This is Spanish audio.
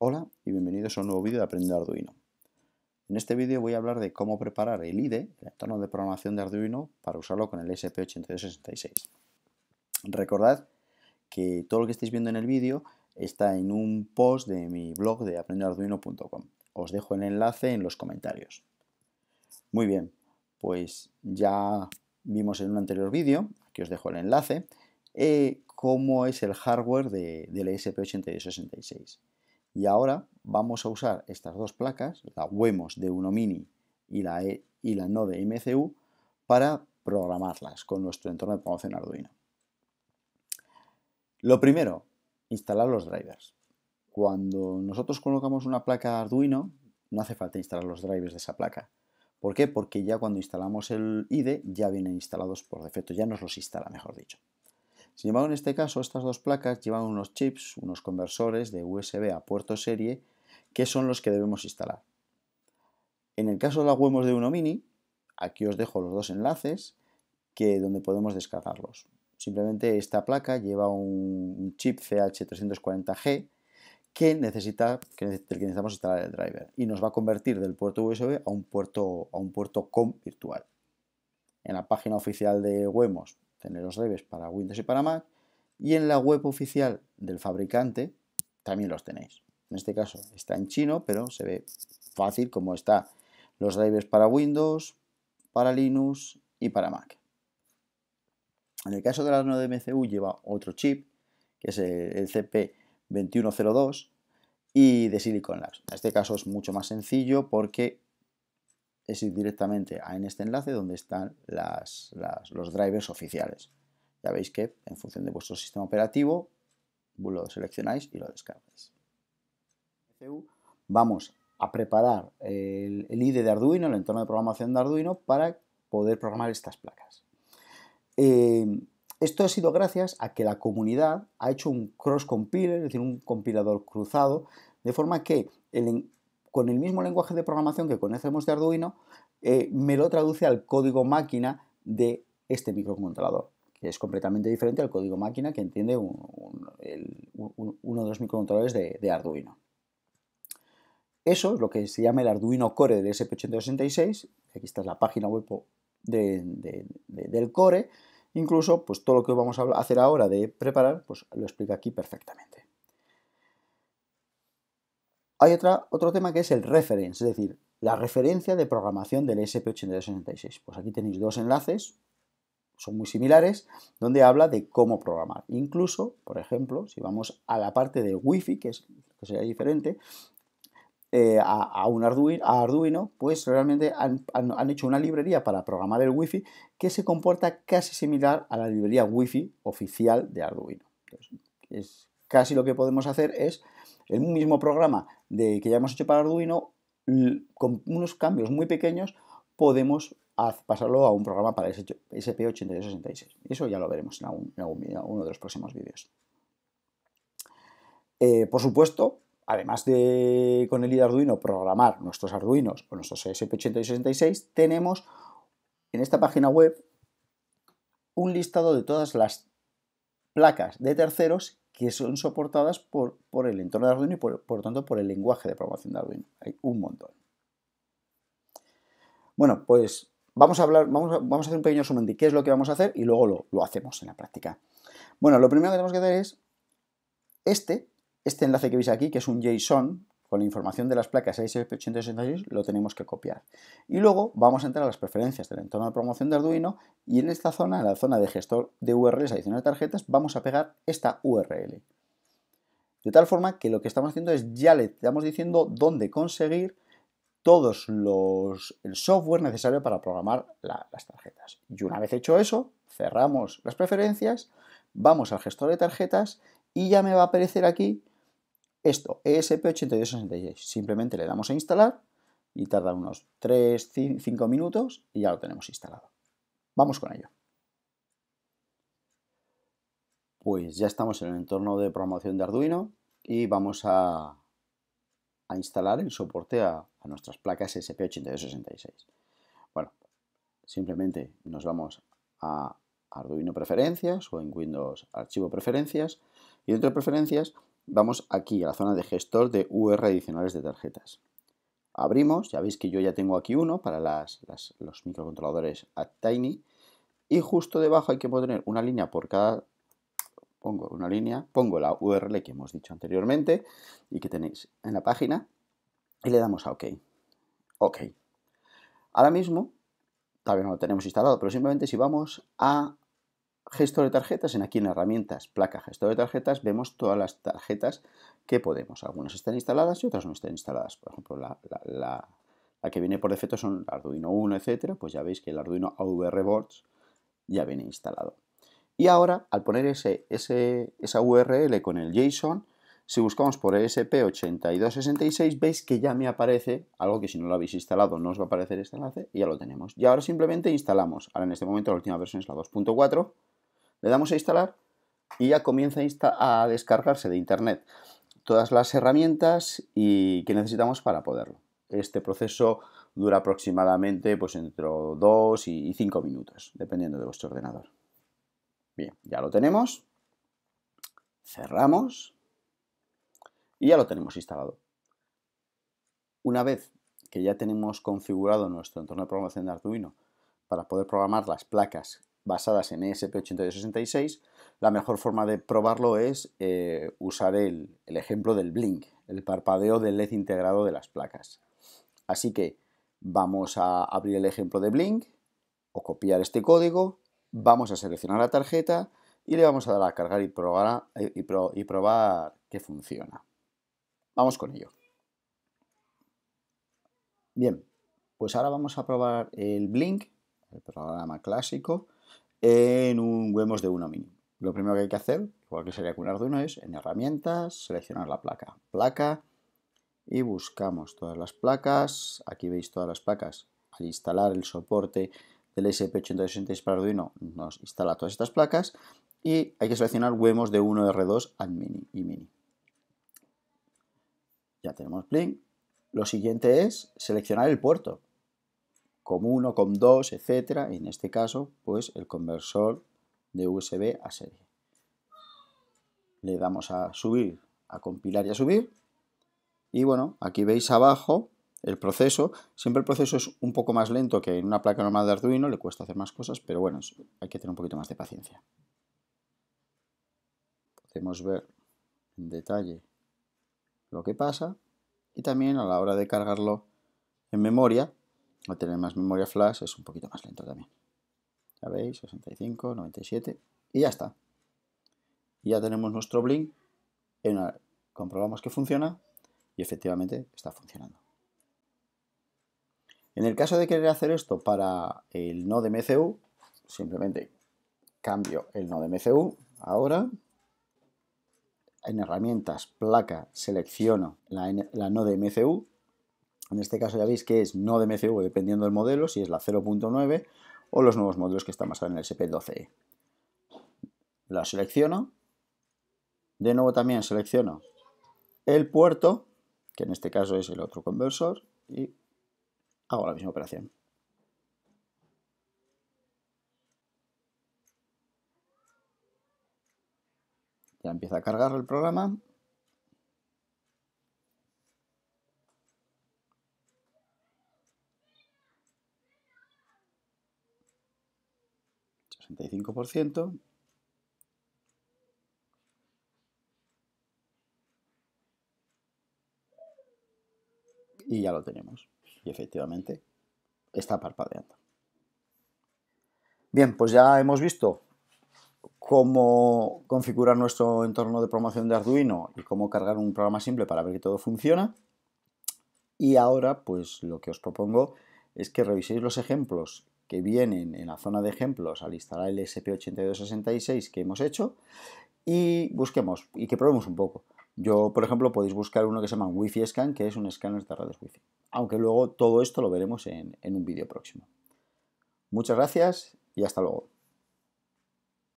Hola y bienvenidos a un nuevo vídeo de Aprende Arduino. En este vídeo voy a hablar de cómo preparar el IDE, el entorno de programación de Arduino, para usarlo con el SP8266. Recordad que todo lo que estáis viendo en el vídeo está en un post de mi blog de aprendearduino.com. Os dejo el enlace en los comentarios. Muy bien, pues ya vimos en un anterior vídeo, aquí os dejo el enlace, eh, cómo es el hardware del SP8266. Y ahora vamos a usar estas dos placas, la WEMOS de 1 y la, e, y la Node MCU, para programarlas con nuestro entorno de programación Arduino. Lo primero, instalar los drivers. Cuando nosotros colocamos una placa Arduino, no hace falta instalar los drivers de esa placa. ¿Por qué? Porque ya cuando instalamos el IDE ya vienen instalados por defecto, ya nos los instala, mejor dicho. Sin embargo, en este caso, estas dos placas llevan unos chips, unos conversores de USB a puerto serie, que son los que debemos instalar. En el caso de la WEMOS de Uno Mini, aquí os dejo los dos enlaces que, donde podemos descargarlos. Simplemente esta placa lleva un chip CH340G que, necesita, que necesitamos instalar el driver y nos va a convertir del puerto USB a un puerto, a un puerto COM virtual. En la página oficial de WEMOS tener los drivers para Windows y para Mac, y en la web oficial del fabricante también los tenéis. En este caso está en chino, pero se ve fácil como está los drivers para Windows, para Linux y para Mac. En el caso de la Nodemcu lleva otro chip, que es el CP2102 y de Silicon Labs. En este caso es mucho más sencillo porque es ir directamente a en este enlace donde están los drivers oficiales. Ya veis que en función de vuestro sistema operativo lo seleccionáis y lo descargáis. Vamos a preparar el, IDE de Arduino, el entorno de programación de Arduino, para poder programar estas placas. Eh, esto ha sido gracias a que la comunidad ha hecho un cross compiler, es decir, un compilador cruzado, de forma que el, con el mismo lenguaje de programación que conocemos de Arduino, eh, me lo traduce al código máquina de este microcontrolador, que es completamente diferente al código máquina que entiende uno de los microcontroladores de, Arduino. Eso es lo que se llama el Arduino Core del SP866. Aquí está la página web del Core. Incluso, pues todo lo que vamos a hacer ahora de preparar, pues lo explica aquí perfectamente. Hay otra, otro tema que es el reference, es decir, la referencia de programación del SP8266. Pues aquí tenéis dos enlaces, son muy similares, donde habla de cómo programar. Incluso, por ejemplo, si vamos a la parte del Wi-Fi, que, es, que sería diferente, eh, a, un Arduino, pues realmente han, hecho una librería para programar el Wi-Fi que se comporta casi similar a la librería Wi-Fi oficial de Arduino. es, casi lo que podemos hacer es el mismo programa de, que ya hemos hecho para Arduino, con unos cambios muy pequeños podemos pasarlo a un programa para SP8266. Eso ya lo veremos en, algún, uno de los próximos vídeos. Eh, por supuesto, además de con el ID Arduino programar nuestros Arduinos o nuestros SP8266, tenemos en esta página web un listado de todas las placas de terceros que son soportadas por, por el entorno de Arduino y por, lo tanto por el lenguaje de programación de Arduino. Hay un montón. Bueno, pues vamos a hablar, vamos a, vamos a hacer un pequeño resumen de qué es lo que vamos a hacer y luego lo, lo hacemos en la práctica. Bueno, lo primero que tenemos que hacer es este, este enlace que veis aquí, que es un JSON, con la información de las placas ASP866 lo tenemos que copiar. Y luego vamos a entrar a las preferencias del entorno de promoción de Arduino y en esta zona, en la zona de gestor de URLs adicional de tarjetas, vamos a pegar esta URL. De tal forma que lo que estamos haciendo es ya le estamos diciendo dónde conseguir todos los el software necesario para programar las tarjetas. Y una vez hecho eso, cerramos las preferencias, vamos al gestor de tarjetas y ya me va a aparecer aquí esto, e ESP8266. Simplemente le damos a instalar y tarda unos 3-5 minutos y ya lo tenemos instalado. Vamos con ello. Pues ya estamos en el entorno de programación de Arduino y vamos a, instalar el soporte a, nuestras placas e esp 8266 Bueno, simplemente nos vamos a Arduino Preferencias o en Windows Archivo Preferencias y dentro de Preferencias vamos aquí a la zona de gestor de UR adicionales de tarjetas. Abrimos, ya veis que yo ya tengo aquí uno para las, los microcontroladores Tiny y justo debajo hay que poner una línea por cada pongo una línea, pongo la URL que hemos dicho anteriormente y que tenéis en la página y le damos a OK. OK. Ahora mismo, todavía no lo tenemos instalado, pero simplemente si vamos a gestor de tarjetas, en aquí en herramientas, placa gestor de tarjetas, vemos todas las tarjetas que podemos. Algunas están instaladas y otras no están instaladas. Por ejemplo, la, que viene por defecto son Arduino 1, etcétera. Pues ya veis que el Arduino AVR Boards ya viene instalado. Y ahora, al poner ese, ese, esa URL con el JSON, si buscamos por ESP8266, veis que ya me aparece algo que si no lo habéis instalado no os va a aparecer este enlace y ya lo tenemos. Y ahora simplemente instalamos. Ahora en este momento la última versión es la 2.4 le damos a instalar y ya comienza a, descargarse de internet todas las herramientas y que necesitamos para poderlo. Este proceso dura aproximadamente pues, entre 2 y 5 minutos, dependiendo de vuestro ordenador. Bien, ya lo tenemos. Cerramos. Y ya lo tenemos instalado. Una vez que ya tenemos configurado nuestro entorno de programación de Arduino para poder programar las placas basadas en ESP8266, la mejor forma de probarlo es eh, usar el, ejemplo del blink, el parpadeo del LED integrado de las placas. Así que vamos a abrir el ejemplo de blink o copiar este código, vamos a seleccionar la tarjeta y le vamos a dar a cargar y probar, y probar que funciona. Vamos con ello. Bien, pues ahora vamos a probar el blink, el programa clásico, en un Wemos de 1 Mini. Lo primero que hay que hacer, igual que sería con Arduino, es en herramientas, seleccionar la placa, placa, y buscamos todas las placas. Aquí veis todas las placas. Al instalar el soporte del SP8266 para Arduino, nos instala todas estas placas. Y hay que seleccionar huemos de 1, R2, Admin Mini y Mini. Ya tenemos Blink. Lo siguiente es seleccionar el puerto. COM1, COM2, etcétera, en este caso, pues el conversor de USB a serie. Le damos a subir, a compilar y a subir. Y bueno, aquí veis abajo el proceso. Siempre el proceso es un poco más lento que en una placa normal de Arduino, le cuesta hacer más cosas, pero bueno, hay que tener un poquito más de paciencia. Podemos ver en detalle lo que pasa y también a la hora de cargarlo en memoria a tener más memoria flash es un poquito más lento también. Ya veis, 65, 97 y ya está. ya tenemos nuestro Blink, comprobamos que funciona y efectivamente está funcionando. En el caso de querer hacer esto para el node MCU, simplemente cambio el node MCU ahora. En herramientas, placa, selecciono la, la node MCU en este caso ya veis que es no de MCV dependiendo del modelo, si es la 0.9 o los nuevos modelos que están basados en el SP12E. La selecciono. De nuevo también selecciono el puerto, que en este caso es el otro conversor, y hago la misma operación. Ya empieza a cargar el programa. 65%. Y ya lo tenemos. Y efectivamente está parpadeando. Bien, pues ya hemos visto cómo configurar nuestro entorno de promoción de Arduino y cómo cargar un programa simple para ver que todo funciona. Y ahora, pues lo que os propongo es que reviséis los ejemplos que vienen en la zona de ejemplos al instalar el SP8266 que hemos hecho y busquemos y que probemos un poco. Yo, por ejemplo, podéis buscar uno que se llama Wi-Fi Scan, que es un escáner de redes Wi-Fi. Aunque luego todo esto lo veremos en, en un vídeo próximo. Muchas gracias y hasta luego.